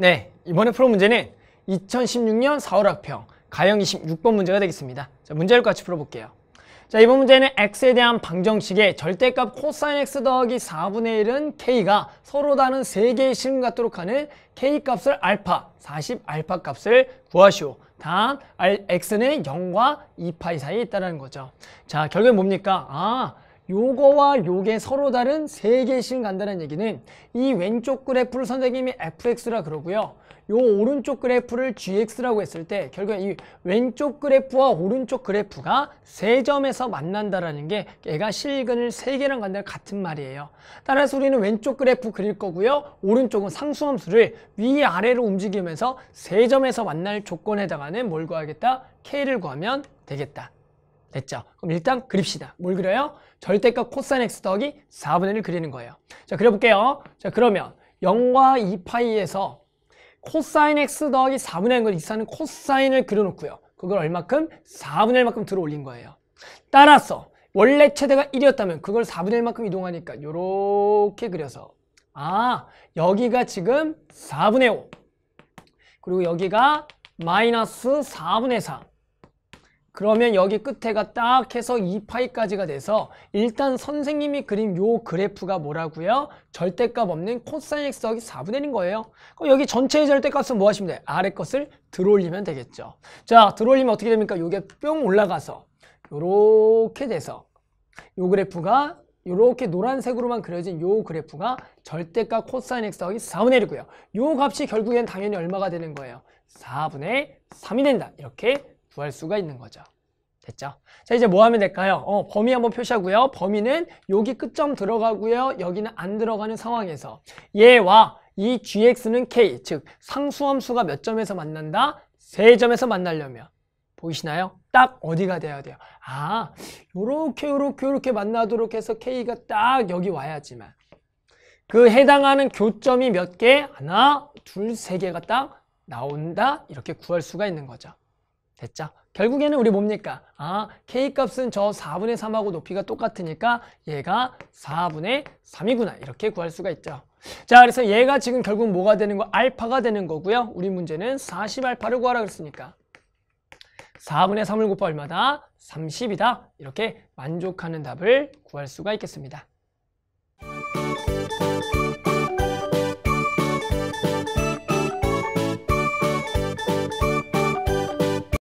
네, 이번에 풀어 문제는 2016년 4월 학평 가형 26번 문제가 되겠습니다. 자, 문제를 같이 풀어볼게요. 자, 이번 문제는 x에 대한 방정식의 절대값 코사인 x 더하기 4분의 1은 k가 서로 다른 3개의 실은갖도록 하는 k값을 알파, 40 알파 값을 구하시오. 단, x는 0과 2파이 사이에 있다는 거죠. 자, 결국엔 뭡니까? 아, 요거와 요게 서로 다른 세 개씩 간다는 얘기는 이 왼쪽 그래프를 선생님이 fx라 그러고요. 요 오른쪽 그래프를 gx라고 했을 때 결국 이 왼쪽 그래프와 오른쪽 그래프가 세 점에서 만난다라는 게 얘가 실근을 세 개랑 간다는 같은 말이에요. 따라서 우리는 왼쪽 그래프 그릴 거고요. 오른쪽은 상수함수를 위아래로 움직이면서 세 점에서 만날 조건에다가는 뭘 구하겠다? k를 구하면 되겠다. 됐죠? 그럼 일단 그립시다. 뭘 그려요? 절대값 코사인 x 더하기 4분의 1을 그리는 거예요. 자, 그려볼게요. 자, 그러면 0과 2파이에서 코사인 x 더하기 4분의 1걸 이사는 코사인을 그려놓고요. 그걸 얼마큼? 4분의 1만큼 들어올린 거예요. 따라서 원래 최대가 1이었다면 그걸 4분의 1만큼 이동하니까 요렇게 그려서 아 여기가 지금 4분의 5 그리고 여기가 마이너스 4분의 4 그러면 여기 끝에가 딱 해서 2파이까지가 돼서 일단 선생님이 그린 요 그래프가 뭐라고요? 절대값 없는 코사인 x 더하기 4분의 1인 거예요. 그럼 여기 전체의 절대값은 뭐 하시면 돼요? 아래 것을 들어올리면 되겠죠. 자, 들어올리면 어떻게 됩니까? 요게 뿅 올라가서 요렇게 돼서 요 그래프가 이렇게 노란색으로만 그려진 요 그래프가 절대값 코사인 x 더하기 4분의 1이고요. 요 값이 결국엔 당연히 얼마가 되는 거예요? 4분의 3이 된다. 이렇게 구할 수가 있는 거죠. 됐죠? 자, 이제 뭐 하면 될까요? 어, 범위 한번 표시하고요. 범위는 여기 끝점 들어가고요. 여기는 안 들어가는 상황에서 얘와 이 gx는 k, 즉 상수함수가 몇 점에서 만난다? 세점에서 만나려면 보이시나요? 딱 어디가 돼야 돼요? 아, 요렇게 요렇게 요렇게 만나도록 해서 k가 딱 여기 와야지만 그 해당하는 교점이 몇 개? 하나, 둘, 세 개가 딱 나온다? 이렇게 구할 수가 있는 거죠. 됐죠? 결국에는 우리 뭡니까? 아, K값은 저 4분의 3하고 높이가 똑같으니까 얘가 4분의 3이구나. 이렇게 구할 수가 있죠. 자, 그래서 얘가 지금 결국 뭐가 되는 거? 알파가 되는 거고요. 우리 문제는 40알파를 구하라 그랬으니까 4분의 3을 곱하면 얼마다? 30이다. 이렇게 만족하는 답을 구할 수가 있겠습니다.